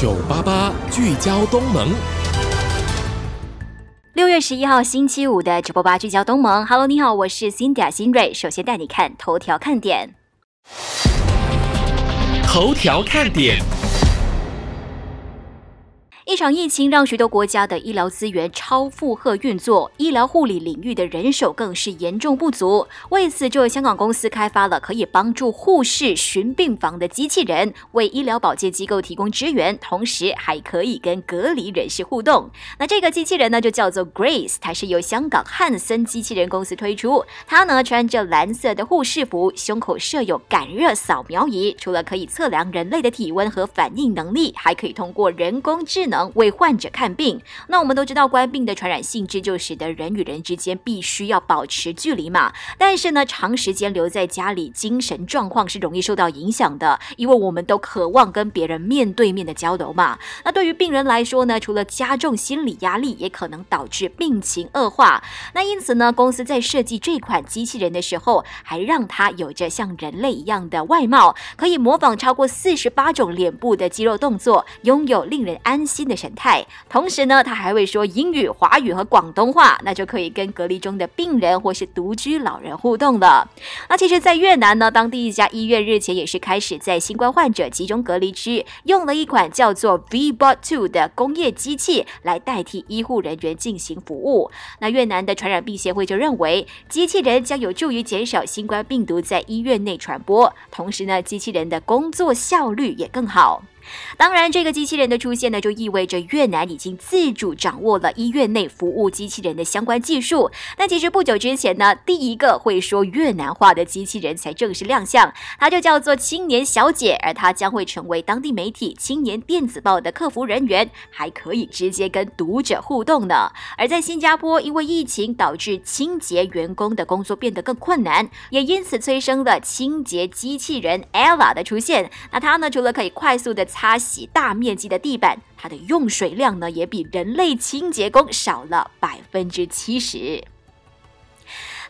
九八八聚焦东盟，六月十一号星期五的九八八聚焦东盟，Hello，你好，我是 Cindy 啊，新锐，首先带你看头条看点，头条看点。一场疫情让许多国家的医疗资源超负荷运作，医疗护理领域的人手更是严重不足。为此，这香港公司开发了可以帮助护士寻病房的机器人，为医疗保健机构提供支援，同时还可以跟隔离人士互动。那这个机器人呢，就叫做 Grace，它是由香港汉森机器人公司推出。它呢穿着蓝色的护士服，胸口设有感热扫描仪，除了可以测量人类的体温和反应能力，还可以通过人工智能。为患者看病，那我们都知道，冠病的传染性质就使得人与人之间必须要保持距离嘛。但是呢，长时间留在家里，精神状况是容易受到影响的，因为我们都渴望跟别人面对面的交流嘛。那对于病人来说呢，除了加重心理压力，也可能导致病情恶化。那因此呢，公司在设计这款机器人的时候，还让它有着像人类一样的外貌，可以模仿超过四十八种脸部的肌肉动作，拥有令人安心。的神态，同时呢，他还会说英语、华语和广东话，那就可以跟隔离中的病人或是独居老人互动了。那其实，在越南呢，当地一家医院日前也是开始在新冠患者集中隔离区用了一款叫做 Vbot Two 的工业机器来代替医护人员进行服务。那越南的传染病协会就认为，机器人将有助于减少新冠病毒在医院内传播，同时呢，机器人的工作效率也更好。当然，这个机器人的出现呢，就意味着越南已经自主掌握了医院内服务机器人的相关技术。那其实不久之前呢，第一个会说越南话的机器人才正式亮相，它就叫做“青年小姐”，而它将会成为当地媒体《青年电子报》的客服人员，还可以直接跟读者互动呢。而在新加坡，因为疫情导致清洁员工的工作变得更困难，也因此催生了清洁机器人 Eva 的出现。那它呢，除了可以快速的。它洗大面积的地板，它的用水量呢，也比人类清洁工少了百分之七十。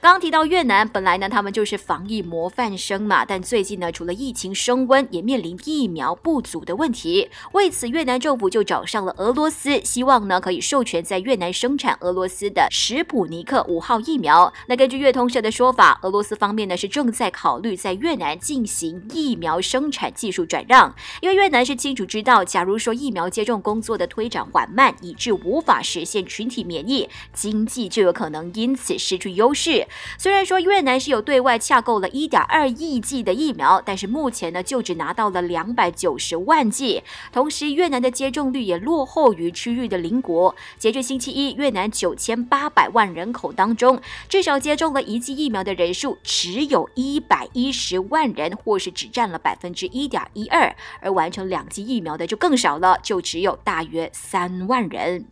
刚提到越南，本来呢他们就是防疫模范生嘛，但最近呢除了疫情升温，也面临疫苗不足的问题。为此，越南政府就找上了俄罗斯，希望呢可以授权在越南生产俄罗斯的史普尼克五号疫苗。那根据越通社的说法，俄罗斯方面呢是正在考虑在越南进行疫苗生产技术转让，因为越南是清楚知道，假如说疫苗接种工作的推展缓慢，以致无法实现群体免疫，经济就有可能因此失去优势。虽然说越南是有对外洽购了1.2亿剂的疫苗，但是目前呢就只拿到了290万剂。同时，越南的接种率也落后于区域的邻国。截至星期一，越南9800万人口当中，至少接种了一剂疫苗的人数只有一百一十万人，或是只占了百分之一点一二。而完成两剂疫苗的就更少了，就只有大约三万人。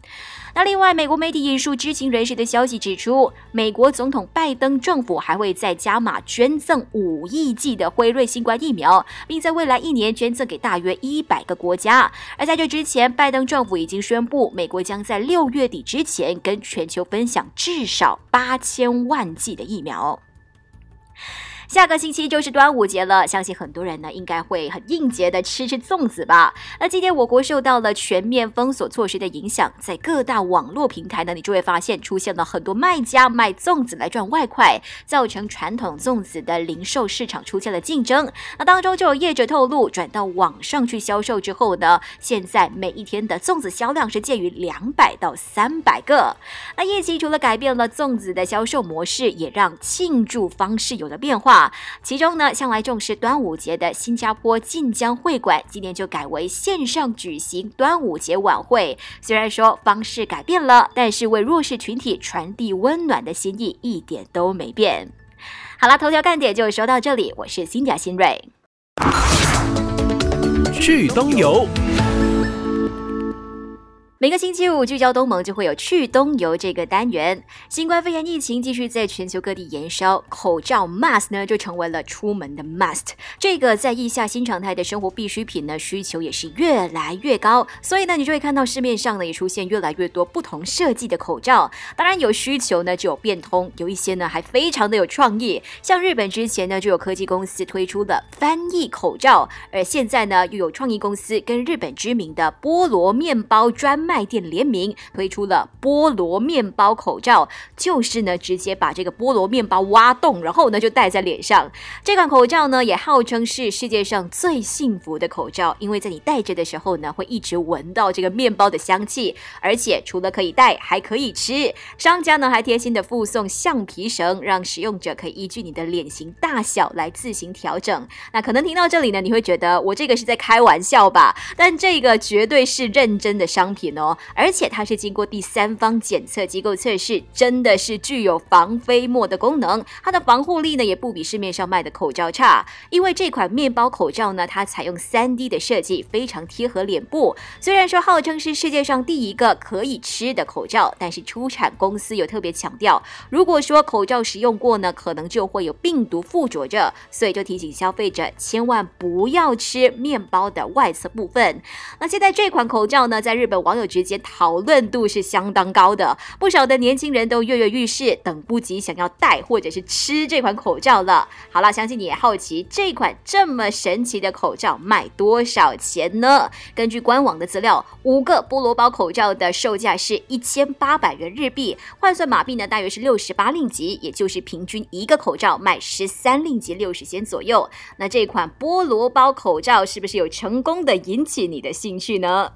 那另外，美国媒体引述知情人士的消息指出，美国总统拜。拜登政府还会再加码捐赠五亿剂的辉瑞新冠疫苗，并在未来一年捐赠给大约一百个国家。而在这之前，拜登政府已经宣布，美国将在六月底之前跟全球分享至少八千万剂的疫苗。下个星期就是端午节了，相信很多人呢应该会很应节的吃吃粽子吧。那今天我国受到了全面封锁措施的影响，在各大网络平台呢，你就会发现出现了很多卖家卖粽子来赚外快，造成传统粽子的零售市场出现了竞争。那当中就有业者透露，转到网上去销售之后呢，现在每一天的粽子销量是介于两百到三百个。那疫情除了改变了粽子的销售模式，也让庆祝方式有了变化。其中呢，向来重视端午节的新加坡晋江会馆，今年就改为线上举行端午节晚会。虽然说方式改变了，但是为弱势群体传递温暖的心意一点都没变。好了，头条看点就说到这里，我是新加新锐，去东游。每个星期五聚焦东盟，就会有去东游这个单元。新冠肺炎疫情继续在全球各地延烧，口罩 mask 呢就成为了出门的 must。这个在疫下新常态的生活必需品呢，需求也是越来越高。所以呢，你就会看到市面上呢也出现越来越多不同设计的口罩。当然有需求呢，就有变通。有一些呢还非常的有创意，像日本之前呢就有科技公司推出了翻译口罩，而现在呢又有创意公司跟日本知名的菠萝面包专。卖店联名推出了菠萝面包口罩，就是呢，直接把这个菠萝面包挖洞，然后呢就戴在脸上。这款口罩呢也号称是世界上最幸福的口罩，因为在你戴着的时候呢，会一直闻到这个面包的香气。而且除了可以戴，还可以吃。商家呢还贴心的附送橡皮绳，让使用者可以依据你的脸型大小来自行调整。那可能听到这里呢，你会觉得我这个是在开玩笑吧？但这个绝对是认真的商品。而且它是经过第三方检测机构测试，真的是具有防飞沫的功能。它的防护力呢也不比市面上卖的口罩差。因为这款面包口罩呢，它采用 3D 的设计，非常贴合脸部。虽然说号称是世界上第一个可以吃的口罩，但是出产公司有特别强调，如果说口罩使用过呢，可能就会有病毒附着着，所以就提醒消费者千万不要吃面包的外侧部分。那现在这款口罩呢，在日本网友。直接讨论度是相当高的，不少的年轻人都跃跃欲试，等不及想要戴或者是吃这款口罩了。好啦，相信你也好奇这款这么神奇的口罩卖多少钱呢？根据官网的资料，五个菠萝包口罩的售价是一千八百元日币，换算马币呢，大约是六十八令吉，也就是平均一个口罩卖十三令吉六十仙左右。那这款菠萝包口罩是不是有成功的引起你的兴趣呢？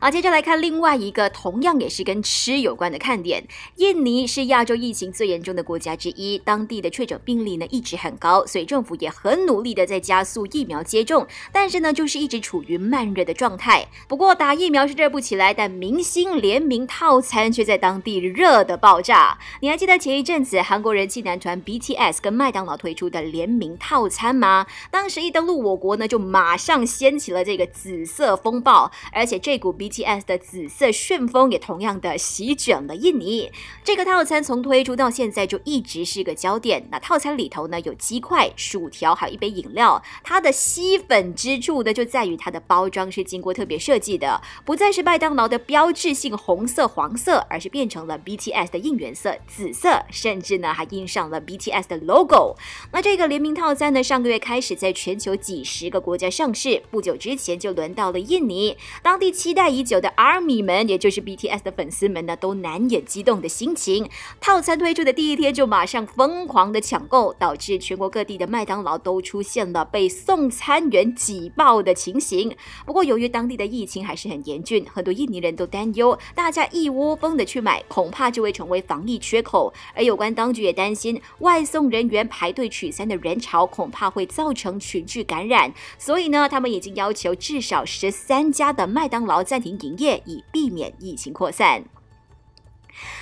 而接着来看另外一个同样也是跟吃有关的看点。印尼是亚洲疫情最严重的国家之一，当地的确诊病例呢一直很高，所以政府也很努力的在加速疫苗接种，但是呢就是一直处于慢热的状态。不过打疫苗是热不起来，但明星联名套餐却在当地热的爆炸。你还记得前一阵子韩国人气男团 BTS 跟麦当劳推出的联名套餐吗？当时一登陆我国呢，就马上掀起了这个紫色风暴，而且这股 B。BTS 的紫色旋风也同样的席卷了印尼。这个套餐从推出到现在就一直是个焦点。那套餐里头呢有鸡块、薯条，还有一杯饮料。它的吸粉之处呢就在于它的包装是经过特别设计的，不再是麦当劳的标志性红色黄色，而是变成了 BTS 的应援色紫色，甚至呢还印上了 BTS 的 logo。那这个联名套餐呢上个月开始在全球几十个国家上市，不久之前就轮到了印尼当地期待。已久的 ARMY 们，也就是 BTS 的粉丝们呢，都难掩激动的心情。套餐推出的第一天就马上疯狂的抢购，导致全国各地的麦当劳都出现了被送餐员挤爆的情形。不过，由于当地的疫情还是很严峻，很多印尼人都担忧，大家一窝蜂的去买，恐怕就会成为防疫缺口。而有关当局也担心，外送人员排队取餐的人潮，恐怕会造成群聚感染。所以呢，他们已经要求至少十三家的麦当劳暂停。营业以避免疫情扩散。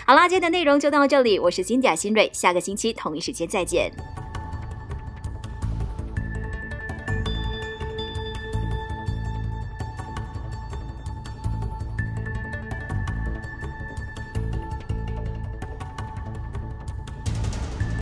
好啦，今天的内容就到这里，我是金甲新锐，下个星期同一时间再见。